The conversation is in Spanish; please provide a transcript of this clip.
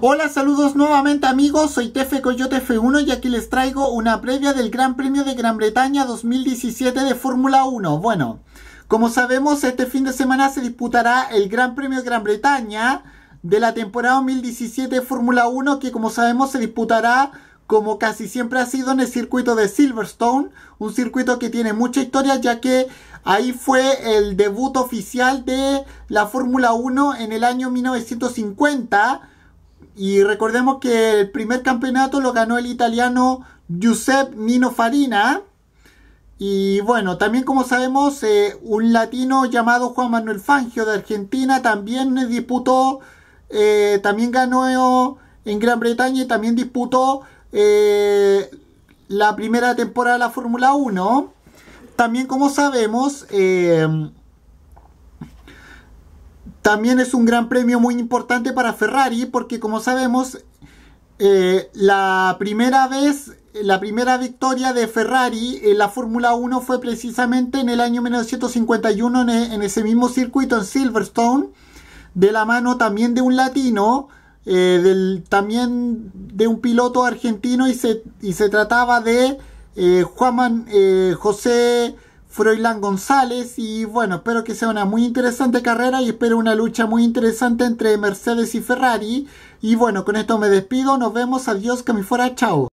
Hola, saludos nuevamente amigos, soy Tefe Coyote F1 y aquí les traigo una previa del Gran Premio de Gran Bretaña 2017 de Fórmula 1. Bueno, como sabemos, este fin de semana se disputará el Gran Premio de Gran Bretaña de la temporada 2017 de Fórmula 1 que como sabemos se disputará como casi siempre ha sido en el circuito de Silverstone, un circuito que tiene mucha historia ya que ahí fue el debut oficial de la Fórmula 1 en el año 1950 y recordemos que el primer campeonato lo ganó el italiano Giuseppe Nino Farina. Y bueno, también como sabemos, eh, un latino llamado Juan Manuel Fangio de Argentina también disputó, eh, también ganó en Gran Bretaña y también disputó eh, la primera temporada de la Fórmula 1. También como sabemos, también es un gran premio muy importante para Ferrari porque como sabemos eh, la primera vez, la primera victoria de Ferrari en la Fórmula 1 fue precisamente en el año 1951 e, en, ese mismo circuito en Silverstone, de la mano también de un latino, eh, también de un piloto argentino y se, se trataba de eh, Juan José Froylan González y bueno, espero que sea una muy interesante carrera y espero una lucha muy interesante entre Mercedes y Ferrari y bueno, con esto me despido, nos vemos, adiós, que me fuera, chao.